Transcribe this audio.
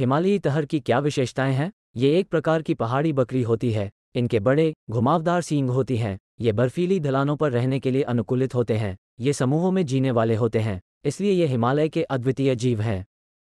हिमालयी तहर की क्या विशेषताएं हैं ये एक प्रकार की पहाड़ी बकरी होती है इनके बड़े घुमावदार सींग होती हैं ये बर्फीली ढलानों पर रहने के लिए अनुकूलित होते हैं ये समूहों में जीने वाले होते हैं इसलिए ये हिमालय के अद्वितीय जीव हैं